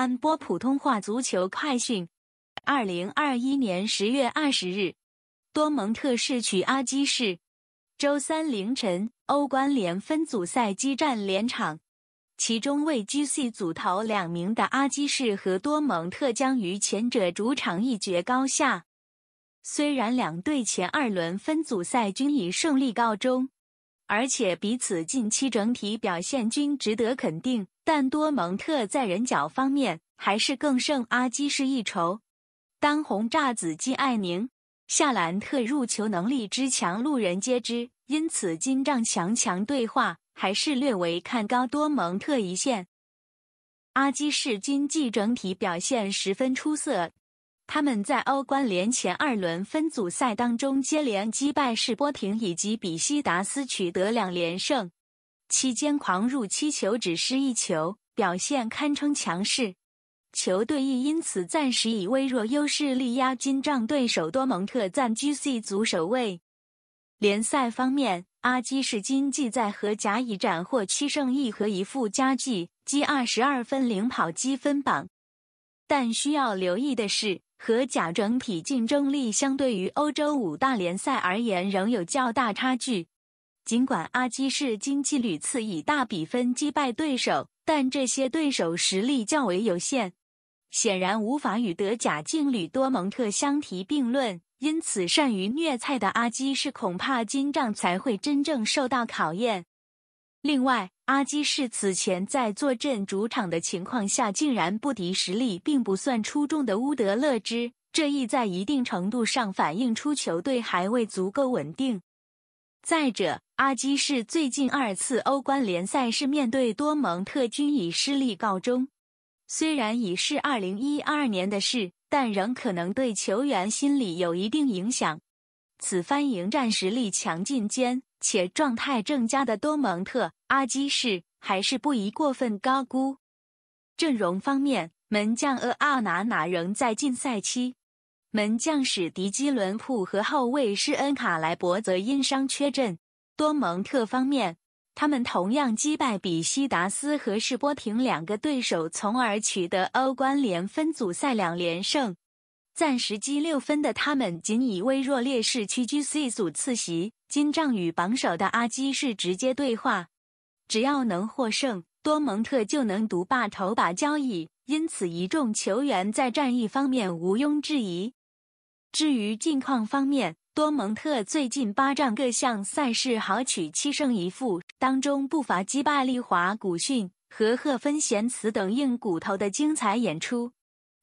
安播普通话足球快讯：二零二一年十月二十日，多蒙特市取阿基市。周三凌晨，欧冠联分组赛激战连场，其中位居 C 组头两名的阿基士和多蒙特将于前者主场一决高下。虽然两队前二轮分组赛均以胜利告终，而且彼此近期整体表现均值得肯定。但多蒙特在人脚方面还是更胜阿基士一筹。当红炸子鸡艾宁夏兰特入球能力之强，路人皆知。因此，金帐强强对话还是略为看高多蒙特一线。阿基士今季整体表现十分出色，他们在欧冠联前二轮分组赛当中接连击败世波廷以及比西达斯，取得两连胜。期间狂入七球，只失一球，表现堪称强势。球队亦因此暂时以微弱优势力压金帐对手多蒙特，暂居 C 组首位。联赛方面，阿基士今季在荷甲已斩获七胜一和一负佳绩，积二十二分领跑积分榜。但需要留意的是，荷甲整体竞争力相对于欧洲五大联赛而言仍有较大差距。尽管阿基士经济屡次以大比分击败对手，但这些对手实力较为有限，显然无法与德甲劲旅多蒙特相提并论。因此，善于虐菜的阿基士恐怕今仗才会真正受到考验。另外，阿基士此前在坐镇主场的情况下竟然不敌实力并不算出众的乌德勒支，这亦在一定程度上反映出球队还未足够稳定。再者，阿基士最近二次欧冠联赛是面对多蒙特均以失利告终，虽然已是二零一二年的事，但仍可能对球员心理有一定影响。此番迎战实力强劲兼且状态正佳的多蒙特，阿基士还是不宜过分高估。阵容方面，门将厄奥纳纳仍在禁赛期，门将史迪基伦普和后卫施恩卡莱伯则因伤缺阵。多蒙特方面，他们同样击败比西达斯和世波廷两个对手，从而取得欧冠联分组赛两连胜，暂时积六分的他们仅以微弱劣势屈居 C 组次席，金仗与榜首的阿基是直接对话，只要能获胜，多蒙特就能独霸头把交椅，因此一众球员在战役方面毋庸置疑。至于近况方面，多蒙特最近八战各项赛事豪取七胜一负，当中不乏击败利华、古逊和赫芬咸茨等硬骨头的精彩演出。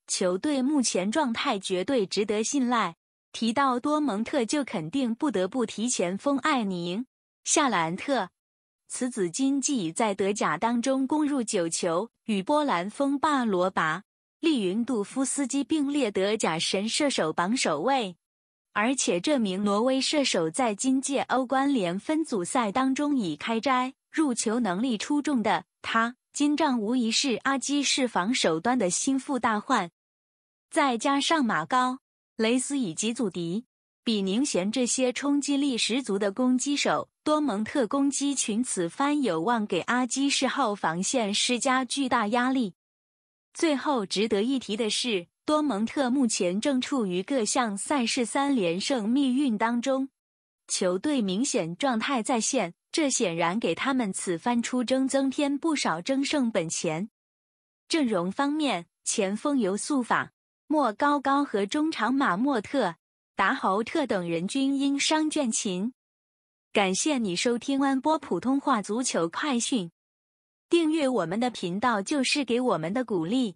球队目前状态绝对值得信赖。提到多蒙特，就肯定不得不提前锋艾宁夏兰特，此子今季在德甲当中攻入九球，与波兰锋霸罗拔利云杜夫斯基并列德甲神射手榜首位。而且，这名挪威射手在今届欧冠联分组赛当中已开斋入球能力出众的他，金帐无疑是阿基士防守端的心腹大患。再加上马高、雷斯以及祖迪、比宁贤这些冲击力十足的攻击手，多蒙特攻击群此番有望给阿基士后防线施加巨大压力。最后值得一提的是。多蒙特目前正处于各项赛事三连胜命运当中，球队明显状态在线，这显然给他们此番出征增添不少争胜本钱。阵容方面，前锋尤素法、莫高高和中场马莫特、达豪特等人均因伤倦勤。感谢你收听安波普通话足球快讯，订阅我们的频道就是给我们的鼓励。